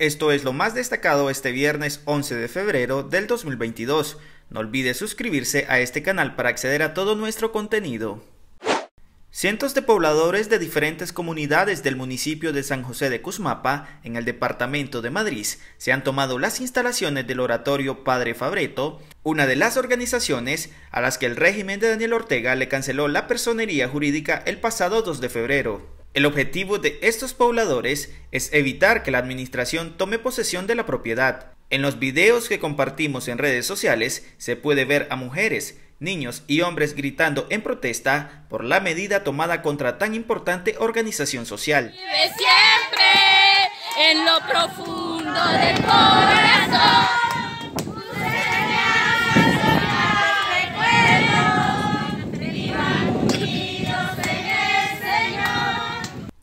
Esto es lo más destacado este viernes 11 de febrero del 2022. No olvide suscribirse a este canal para acceder a todo nuestro contenido. Cientos de pobladores de diferentes comunidades del municipio de San José de Cusmapa, en el departamento de Madrid, se han tomado las instalaciones del oratorio Padre Fabreto, una de las organizaciones a las que el régimen de Daniel Ortega le canceló la personería jurídica el pasado 2 de febrero. El objetivo de estos pobladores es evitar que la administración tome posesión de la propiedad. En los videos que compartimos en redes sociales se puede ver a mujeres, niños y hombres gritando en protesta por la medida tomada contra tan importante organización social. Vive siempre en lo profundo del corazón.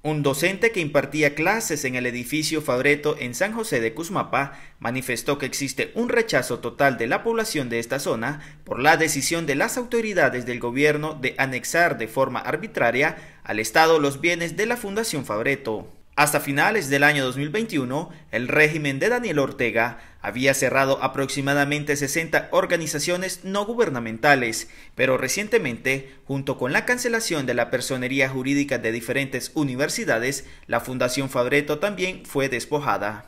Un docente que impartía clases en el edificio Fabreto en San José de Cusmapá manifestó que existe un rechazo total de la población de esta zona por la decisión de las autoridades del gobierno de anexar de forma arbitraria al Estado los bienes de la Fundación Fabreto. Hasta finales del año 2021, el régimen de Daniel Ortega había cerrado aproximadamente 60 organizaciones no gubernamentales, pero recientemente, junto con la cancelación de la personería jurídica de diferentes universidades, la Fundación Fabreto también fue despojada.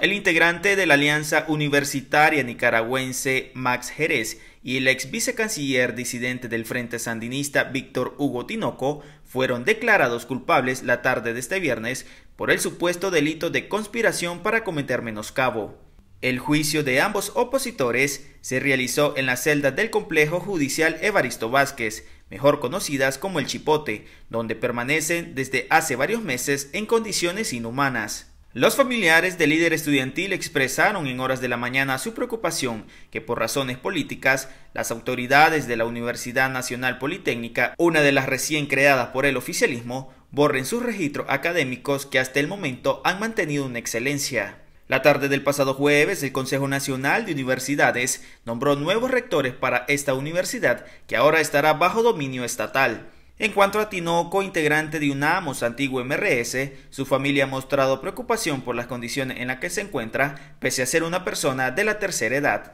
El integrante de la Alianza Universitaria Nicaragüense, Max Jerez, y el ex vicecanciller disidente del Frente Sandinista, Víctor Hugo Tinoco, fueron declarados culpables la tarde de este viernes por el supuesto delito de conspiración para cometer menoscabo. El juicio de ambos opositores se realizó en la celda del complejo judicial Evaristo Vázquez, mejor conocidas como el Chipote, donde permanecen desde hace varios meses en condiciones inhumanas. Los familiares del líder estudiantil expresaron en horas de la mañana su preocupación que por razones políticas las autoridades de la Universidad Nacional Politécnica, una de las recién creadas por el oficialismo, borren sus registros académicos que hasta el momento han mantenido una excelencia. La tarde del pasado jueves, el Consejo Nacional de Universidades nombró nuevos rectores para esta universidad que ahora estará bajo dominio estatal. En cuanto a Tinoco, integrante de UNAMOS antiguo MRS, su familia ha mostrado preocupación por las condiciones en las que se encuentra, pese a ser una persona de la tercera edad.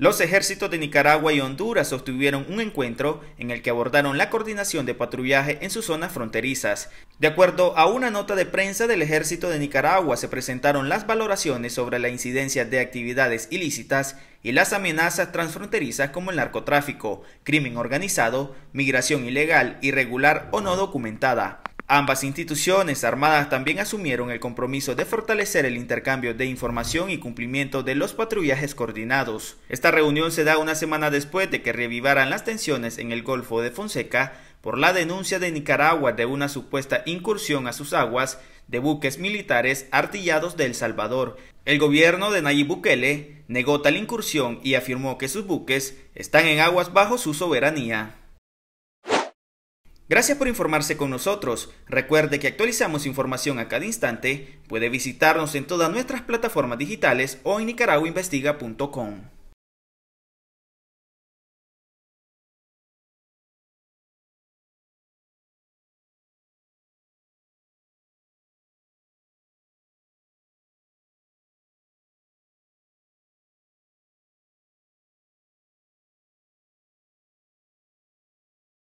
Los ejércitos de Nicaragua y Honduras sostuvieron un encuentro en el que abordaron la coordinación de patrullaje en sus zonas fronterizas. De acuerdo a una nota de prensa del ejército de Nicaragua, se presentaron las valoraciones sobre la incidencia de actividades ilícitas y las amenazas transfronterizas como el narcotráfico, crimen organizado, migración ilegal, irregular o no documentada. Ambas instituciones armadas también asumieron el compromiso de fortalecer el intercambio de información y cumplimiento de los patrullajes coordinados. Esta reunión se da una semana después de que revivaran las tensiones en el Golfo de Fonseca por la denuncia de Nicaragua de una supuesta incursión a sus aguas de buques militares artillados de El Salvador. El gobierno de Nayib Bukele negó tal incursión y afirmó que sus buques están en aguas bajo su soberanía. Gracias por informarse con nosotros. Recuerde que actualizamos información a cada instante. Puede visitarnos en todas nuestras plataformas digitales o en nicaraguainvestiga.com.